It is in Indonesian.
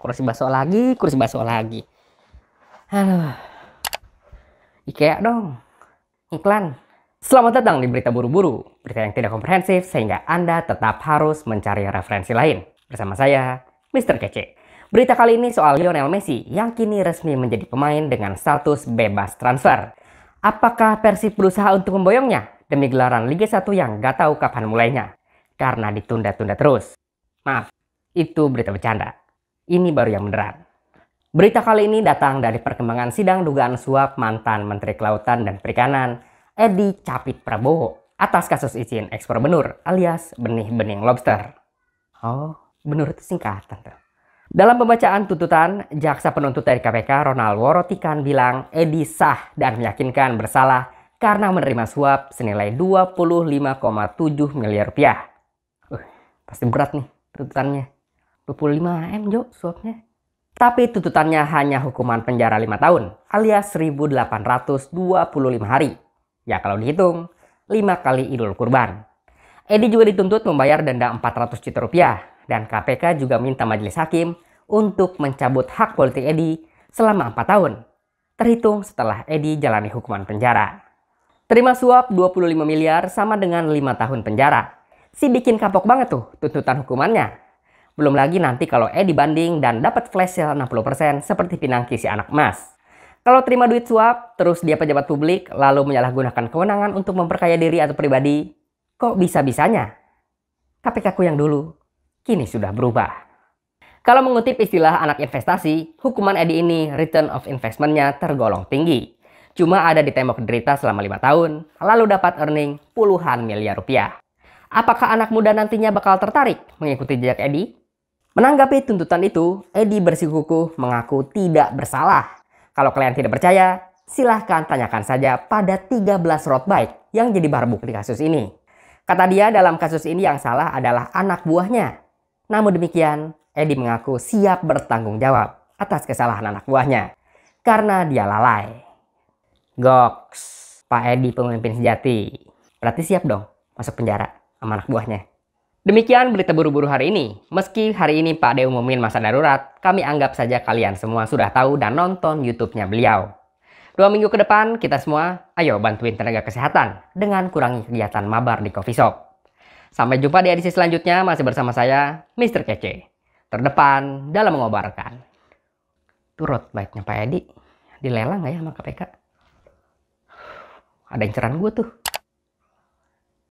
kursi bakso lagi kursi bakso lagi halo IKEA dong iklan Selamat datang di Berita Buru-Buru, berita yang tidak komprehensif sehingga Anda tetap harus mencari referensi lain. Bersama saya, Mr. Kece. Berita kali ini soal Lionel Messi yang kini resmi menjadi pemain dengan status bebas transfer. Apakah Persib berusaha untuk memboyongnya demi gelaran Liga 1 yang gak tahu kapan mulainya? Karena ditunda-tunda terus. Maaf, itu berita bercanda. Ini baru yang beneran. Berita kali ini datang dari perkembangan sidang dugaan suap mantan Menteri Kelautan dan Perikanan Edi Capit Prabowo atas kasus izin ekspor benur alias benih-bening lobster. Oh, benur itu singkatan tuh. Dalam pembacaan tuntutan, jaksa penuntut dari KPK Ronald Worotikan bilang Edi sah dan meyakinkan bersalah karena menerima suap senilai 25,7 miliar rupiah. Uh, pasti berat nih tuntutannya. 25M Jo suapnya. Tapi tuntutannya hanya hukuman penjara 5 tahun alias 1825 hari. Ya kalau dihitung 5 kali idul kurban. Edi juga dituntut membayar denda 400 juta rupiah dan KPK juga minta majelis hakim untuk mencabut hak politik Edi selama 4 tahun. Terhitung setelah Edi jalani hukuman penjara. Terima suap 25 miliar sama dengan 5 tahun penjara. Si bikin kapok banget tuh tuntutan hukumannya. Belum lagi nanti kalau E dibanding dan dapat flash sale 60% seperti pinangki si anak emas. Kalau terima duit suap, terus dia pejabat publik, lalu menyalahgunakan kewenangan untuk memperkaya diri atau pribadi, kok bisa-bisanya? KPK ku yang dulu, kini sudah berubah. Kalau mengutip istilah anak investasi, hukuman Edi ini return of investmentnya tergolong tinggi. Cuma ada di tembok derita selama lima tahun, lalu dapat earning puluhan miliar rupiah. Apakah anak muda nantinya bakal tertarik mengikuti jejak Edi? Menanggapi tuntutan itu, Edi bersikukuh mengaku tidak bersalah. Kalau kalian tidak percaya, silahkan tanyakan saja pada 13 road bike yang jadi bahan di kasus ini. Kata dia dalam kasus ini yang salah adalah anak buahnya. Namun demikian, Edi mengaku siap bertanggung jawab atas kesalahan anak buahnya. Karena dia lalai. Goks, Pak Edi pemimpin sejati. Berarti siap dong masuk penjara sama anak buahnya. Demikian berita buru-buru hari ini. Meski hari ini Pak De umumin masa darurat, kami anggap saja kalian semua sudah tahu dan nonton YouTube-nya beliau. Dua minggu ke depan, kita semua ayo bantuin tenaga kesehatan dengan kurangi kegiatan mabar di coffee shop. Sampai jumpa di edisi selanjutnya masih bersama saya, Mr. Kece. Terdepan dalam mengobarkan. Turut baiknya Pak Edi. Dilelang nggak ya sama KPK? Ada yang inceran gue tuh.